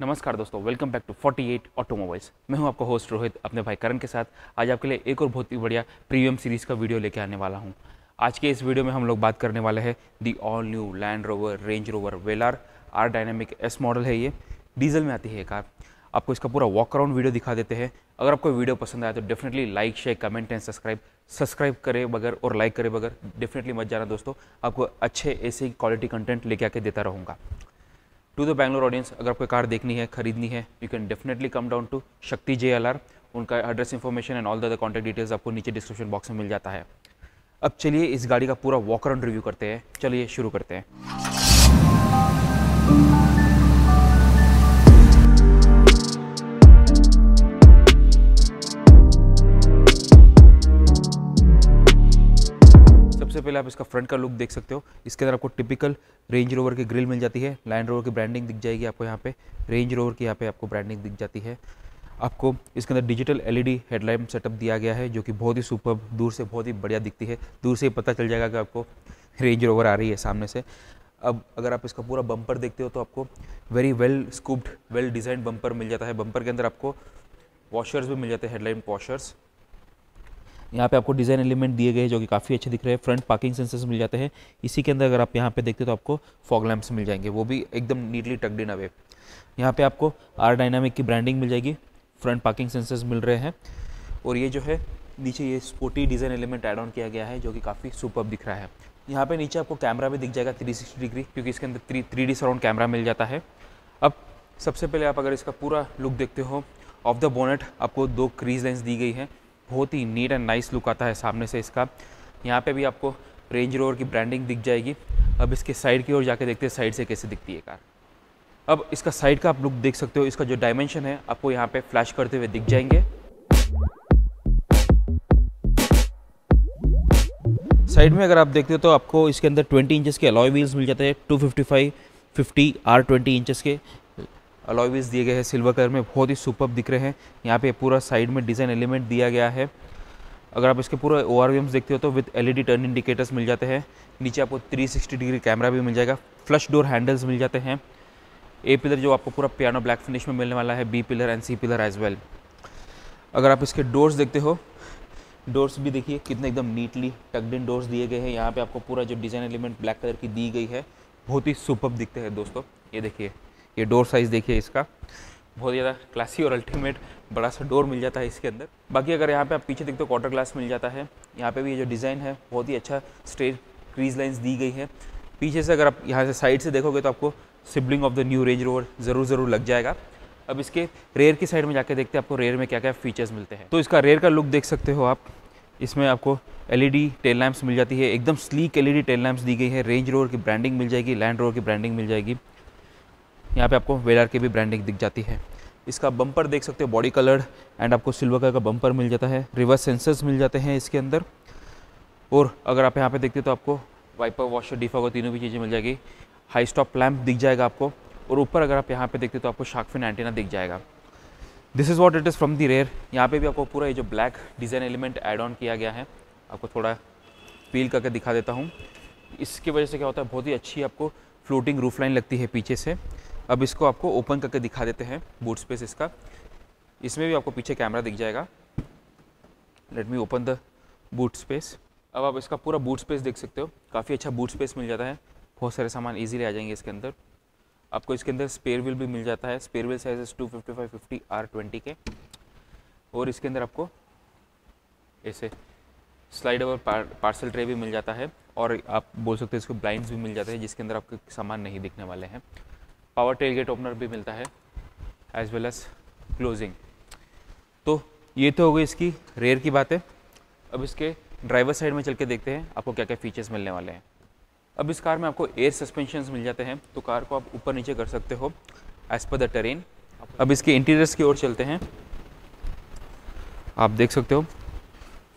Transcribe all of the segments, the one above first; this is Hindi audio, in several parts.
नमस्कार दोस्तों वेलकम बैक टू 48 ऑटोमोबाइल्स मैं हूं आपका होस्ट रोहित अपने भाई करण के साथ आज आपके लिए एक और बहुत ही बढ़िया प्रीमियम सीरीज़ का वीडियो लेके आने वाला हूं आज के इस वीडियो में हम लोग बात करने वाले हैं the all new Land Rover Range Rover Velar dynamic S model है ये डीजल में आती है कार आपको इसका पूरा वॉक अराउंड वीडियो दिखा देते हैं अगर आपको वीडियो पसंद आया तो definitely like share comment and subscribe subscribe करे बगैर और लाइक करे बगैर डेफिनेटली मत जाना दोस्तों आपको अच्छे ऐसे क्वालिटी कंटेंट लेके आके देता रहूँगा टू द बैंगलोर ऑडियंस अगर आपको कार देखनी है खरीदनी है you can definitely come down to Shakti J उनका address information and all the contact details आपको नीचे डिस्क्रिप्शन बॉक्स में मिल जाता है अब चलिए इस गाड़ी का पूरा वॉक रिव्यू करते हैं चलिए शुरू करते हैं आप इसका फ्रंट का लुक देख सकते हो इसके अंदर आपको टिपिकल रेंज रोवर की ग्रिल मिल जाती है लैंड रोवर की ब्रांडिंग दिख जाएगी आपको यहाँ पे रेंज रोवर की यहाँ पे आपको ब्रांडिंग दिख जाती है आपको इसके अंदर डिजिटल एलईडी हेडलाइट सेटअप दिया गया है जो कि बहुत ही सुपर दूर से बहुत ही बढ़िया दिखती है दूर से ही पता चल जाएगा कि आपको रेंज रोवर आ रही है सामने से अब अगर आप इसका पूरा बम्पर देखते हो तो आपको very well scooped well design bumper मिल जाता है बम्पर के अंदर आपको वॉशर्स भी मिल जाते हैं हेडलाइट वॉशर्स यहाँ पे आपको डिज़ाइन एलिमेंट दिए गए जो कि काफ़ी अच्छे दिख रहे हैं फ्रंट पार्किंग सेंसर्स मिल जाते हैं इसी के अंदर अगर आप यहाँ पे देखते तो आपको फॉग लैम्प्स मिल जाएंगे वो भी एकदम नीटली टकड इन अवे यहाँ पे आपको आर डायनामिक की ब्रांडिंग मिल जाएगी फ्रंट पार्किंग सेंसर्स मिल रहे हैं और ये जो है नीचे ये sporty design element add on किया गया है जो कि काफ़ी सुपर दिख रहा है यहाँ पे नीचे आपको कैमरा भी दिख जाएगा थ्री डिग्री क्योंकि इसके अंदर three three D surround camera मिल जाता है अब सबसे पहले आप अगर इसका पूरा लुक देखते हो ऑफ द बोनेट आपको दो क्रीज लेंस दी गई है बहुत ही नीट एंड नाइस लुक आता है सामने से इसका यहाँ पे भी आपको रेंज रोवर की ब्रांडिंग दिख जाएगी अब इसके साइड की ओर जाके देखते हैं साइड से कैसे दिखती है कार अब इसका साइड का आप लुक देख सकते हो इसका जो डायमेंशन है आपको यहाँ पे फ्लैश करते हुए दिख जाएंगे साइड में अगर आप देखते हो तो आपको इसके अंदर 20 इंचेस के अलॉय व्हील्स मिल जाते हैं 255 50 आर 20 इंचेस के अलॉय दिए गए हैं सिल्वर कलर में बहुत ही सुपर दिख रहे हैं यहाँ पे पूरा साइड में डिज़ाइन एलिमेंट दिया गया है अगर आप इसके पूरा ओ आर देखते हो तो विथ एलईडी टर्न इंडिकेटर्स मिल जाते हैं नीचे आपको 360 डिग्री कैमरा भी मिल जाएगा फ्लश डोर हैंडल्स मिल जाते हैं ए पिलर जो आपको पूरा पियानो ब्लैक फिनिश में मिलने वाला है B pillar and C pillar as well अगर आप इसके डोर्स देखते हो डोर्स भी देखिए कितने एकदम नीटली टकड इन डोर्स दिए गए हैं यहाँ पे आपको पूरा जो डिज़ाइन एलिमेंट ब्लैक कलर की दी गई है बहुत ही सुपर दिखते हैं दोस्तों ये देखिए ये डोर साइज़ देखिए इसका बहुत ज़्यादा क्लासी और अल्टीमेट बड़ा सा डोर मिल जाता है इसके अंदर बाकी अगर यहाँ पे आप पीछे देखते हो क्वार्टर ग्लास मिल जाता है यहाँ पे भी ये जो डिज़ाइन है बहुत ही अच्छा स्ट्रेट क्रीज लाइंस दी गई है पीछे से अगर आप यहाँ से साइड से देखोगे तो आपको sibling of the new Range Rover ज़रूर ज़रूर लग जाएगा अब इसके रेयर की साइड में जाके देखते हैं आपको रेयर में क्या क्या फीचर्स मिलते हैं तो इसका रेयर का लुक देख सकते हो आप इसमें आपको डी टेल लैम्प्स मिल जाती है एकदम स्लीक डी टेल लैम्प्स दी गई है रेंज रोवर की ब्रांडिंग मिल जाएगी लैंड रोवर की ब्रांडिंग मिल जाएगी यहाँ पे आपको आर की भी ब्रांडिंग दिख जाती है इसका बम्पर देख सकते हो बॉडी कलर एंड आपको सिल्वर कलर का बम्पर मिल जाता है रिवर्स सेंसर्स मिल जाते हैं इसके अंदर और अगर आप यहाँ पे देखते हो तो आपको वाइपर वॉशर डिफॉगर तीनों भी चीज़ें मिल जाएगी हाई स्टॉप लैम्प दिख जाएगा आपको और ऊपर अगर आप यहाँ पे देखते हो तो आपको शार्कफिन एंटीना दिख जाएगा this is what it is from the rear यहाँ पे भी आपको पूरा ये जो black design element add on किया गया है आपको थोड़ा पील करके दिखा देता हूँ इसकी वजह से क्या होता है बहुत ही अच्छी आपको फ्लोटिंग रूफ लाइन लगती है पीछे से अब इसको आपको ओपन करके दिखा देते हैं बूट स्पेस इसका इसमें भी आपको पीछे कैमरा दिख जाएगा let me open the boot space अब आप इसका पूरा बूट स्पेस देख सकते हो काफ़ी अच्छा बूट स्पेस मिल जाता है बहुत सारे सामान ईजिली आ जाएंगे इसके अंदर आपको इसके अंदर स्पेयर व्हील भी मिल जाता है spare wheel size two fifty five fifty R twenty के और इसके अंदर आपको ऐसे स्लाइड ओवर पार्सल ट्रे भी मिल जाता है और आप बोल सकते हो इसको ब्लाइंड्स भी मिल जाते हैं जिसके अंदर आपके सामान नहीं दिखने वाले हैं पावर टेल गेट ओपनर भी मिलता है एज वेल एज क्लोजिंग तो ये तो हो गई इसकी रेयर की बात है अब इसके ड्राइवर साइड में चल के देखते हैं आपको क्या क्या फीचर्स मिलने वाले हैं अब इस कार में आपको एयर सस्पेंशन मिल जाते हैं तो कार को आप ऊपर नीचे कर सकते हो एज़ पर द ट्रेन अब इसके इंटीरियर्स की ओर चलते हैं आप देख सकते हो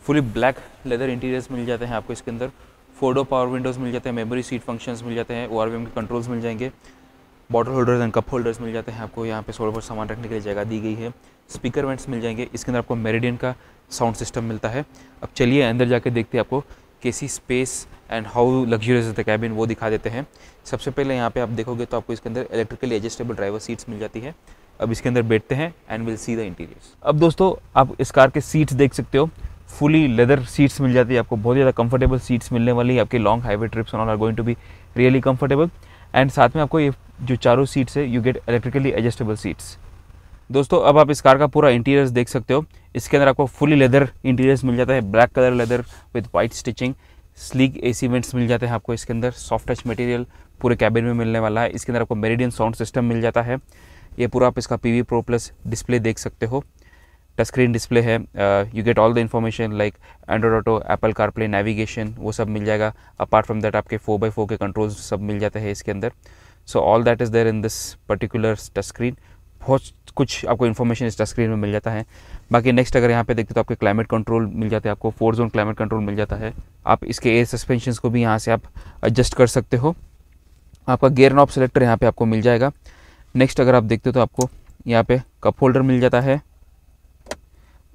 फुली ब्लैक लेदर इंटीरियर्स मिल जाते हैं आपको इसके अंदर फोडो पावर विंडोज़ मिल जाते हैं मेमोरी सीट फंक्शंस मिल जाते हैं ओ आर के कंट्रोल्स मिल जाएंगे bottle holders and cup holders मिल जाते हैं आपको यहाँ पे सोलह सामान रखने के लिए जगह दी गई है स्पीकर वेंट्स मिल जाएंगे इसके अंदर आपको मेरेडियन का साउंड सिस्टम मिलता है अब चलिए अंदर जाके देखते हैं आपको कैसी space and how luxurious the cabin वो दिखा देते हैं सबसे पहले यहाँ पे आप देखोगे तो आपको इसके अंदर इलेक्ट्रिकली एडजस्टेबल ड्राइवर सीट्स मिल जाती है अब इसके अंदर बैठते हैं and will see the interiors अब दोस्तों आप इस कार के सीट्स देख सकते हो फुली लेदर सीट्स मिल जाती है आपको बहुत ज़्यादा कंफर्टेबल सीट्स मिलने वाली है आपके long highway trips on are going to be really comfortable and साथ में आपको ये जो चारों सीट्स है you get electrically adjustable seats दोस्तों अब आप इस कार का पूरा इंटीरियर्स देख सकते हो इसके अंदर आपको फुली लेदर इंटीरियर्स मिल जाता है black colour leather with white stitching sleek a vents मिल जाते हैं आपको इसके अंदर सॉफ्ट टच मटेरियल पूरे कैबिन में मिलने वाला है इसके अंदर आपको मेरिडियन साउंड सिस्टम मिल जाता है ये पूरा आप इसका P V pro plus display देख सकते हो टच स्क्रीन डिस्प्ले है you get all the information like Android auto Apple CarPlay navigation वो सब मिल जाएगा अपार्ट फ्रॉम दैट आपके फोर बाई फोर के कंट्रोल्स सब मिल जाते हैं इसके अंदर so all that is there in this particular touch screen बहुत कुछ आपको इन्फॉर्मेशन इस टच स्क्रीन में मिल जाता है बाकी नेक्स्ट अगर यहाँ पे देखते तो आपके क्लाइमेट कंट्रोल मिल जाते हैं आपको फोर जोन क्लाइमेट कंट्रोल मिल जाता है आप इसके एयर सस्पेंशन को भी यहाँ से आप एडजस्ट कर सकते हो आपका गेयर नॉप सेलेक्टर यहाँ पे आपको मिल जाएगा नेक्स्ट अगर आप देखते हो तो आपको यहाँ पे कप होल्डर मिल जाता है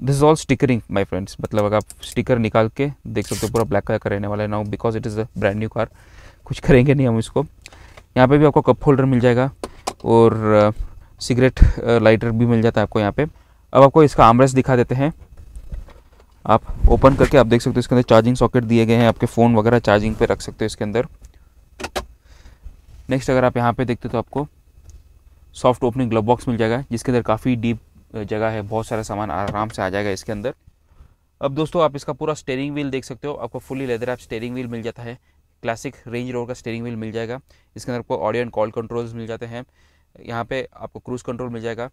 this is all stickering my friends मतलब अगर आप स्टिकर निकाल के देख सकते हो पूरा ब्लैक कलर का रहने वाला है now because it is a brand new car कुछ करेंगे नहीं हम इसको यहाँ पे भी आपको कप होल्डर मिल जाएगा और सिगरेट uh, लाइटर uh, भी मिल जाता है आपको यहाँ पे अब आपको इसका आमरस दिखा देते हैं आप ओपन करके आप देख सकते हो इसके अंदर चार्जिंग सॉकेट दिए गए हैं आपके फ़ोन वगैरह चार्जिंग पे रख सकते हो इसके अंदर नेक्स्ट अगर आप यहाँ पे देखते हो तो आपको सॉफ्ट ओपनिंग ग्लव बॉक्स मिल जाएगा जिसके अंदर काफ़ी डीप जगह है बहुत सारा सामान आराम से आ जाएगा इसके अंदर अब दोस्तों आप इसका पूरा स्टेयरिंग व्हील देख सकते हो आपको फुली लेदर आप स्टेयरिंग व्हील मिल जाता है क्लासिक रेंज रोड का स्टेयरिंग व्हील मिल जाएगा इसके अंदर आपको ऑडियो एंड कॉल कंट्रोल्स मिल जाते हैं यहाँ पे आपको क्रूज़ कंट्रोल मिल जाएगा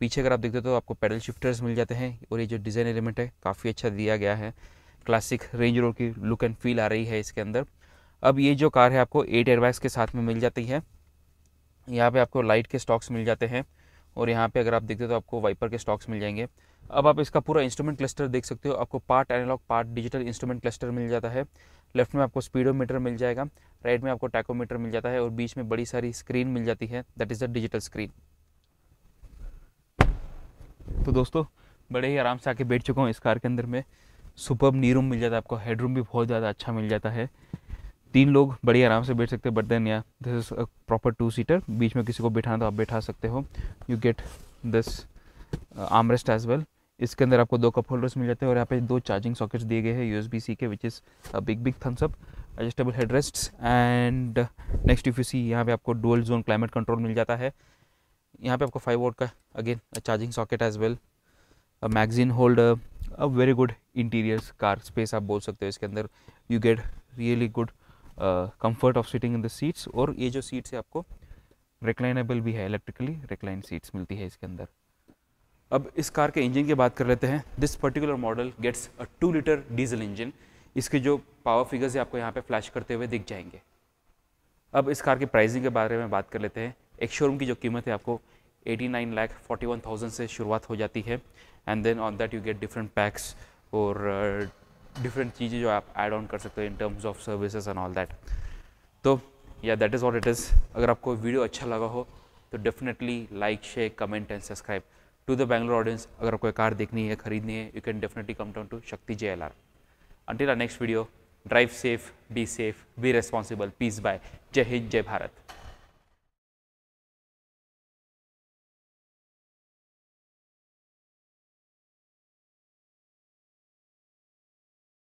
पीछे अगर आप देखते हो तो आपको पैडल शिफ्टर्स मिल जाते हैं और ये जो डिज़ाइन एलिमेंट है काफ़ी अच्छा दिया गया है क्लासिक रेंज रोड की लुक एंड फील आ रही है इसके अंदर अब ये जो कार है आपको एट एयरबैग्स के साथ में मिल जाती है यहाँ पे आपको लाइट के स्टॉक्स मिल जाते हैं और यहाँ पे अगर आप देखते हो तो आपको वाइपर के स्टॉक्स मिल जाएंगे अब आप इसका पूरा इंस्ट्रूमेंट क्लस्टर देख सकते हो आपको part analogue part digital instrument cluster मिल जाता है लेफ्ट में आपको स्पीडोमीटर मिल जाएगा राइट में आपको टैकोमीटर मिल जाता है और बीच में बड़ी सारी स्क्रीन मिल जाती है that is the digital screen तो दोस्तों बड़े ही आराम से आके बैठ चुका हूँ इस कार के अंदर में सुपर नी रूम मिल जाता है आपको हेडरूम भी बहुत ज़्यादा अच्छा मिल जाता है तीन लोग बड़ी आराम से बैठ सकते हैं but then yeah this is proper two seater बीच में किसी को बैठाना तो आप बैठा सकते हो you get this armrest as well इसके अंदर आपको दो कप होल्डर्स मिल जाते हैं और यहाँ पे दो चार्जिंग सॉकेट्स दिए गए हैं यू सी के which is big big thumbs up adjustable head rest and next if you see यहाँ पे आपको डोल जोन क्लाइमेट कंट्रोल मिल जाता है यहाँ पे आपको फाइव वोट का again charging socket as well magazine holder a very good interiors car space आप बोल सकते हो इसके अंदर you get really good comfort of seating in the seats और ये जो सीट्स है आपको रिक्लाइनेबल भी है इलेक्ट्रिकली रिक्लाइन सीट्स मिलती है इसके अंदर अब इस कार के इंजन की बात कर लेते हैं this particular model gets a two litre diesel engine इसके जो पावर फिगर्स है आपको यहाँ पे फ्लैश करते हुए दिख जाएंगे अब इस कार की प्राइसिंग के बारे में बात कर लेते हैं एक शोरूम की जो कीमत है आपको 89 लाख वन थाउजेंड से शुरुआत हो जाती है and then on that you get different packs और डिफरेंट चीज़ें जो आप ऐड ऑन कर सकते हो in terms of services and all that तो yeah that is all it is अगर आपको वीडियो अच्छा लगा हो तो definitely like share comment and subscribe to the Bangalore audience अगर आपको कार देखनी है खरीदनी है you can definitely come down to Shakti J L are until next video drive safe be safe be responsible peace bye जय हिंद जय भारत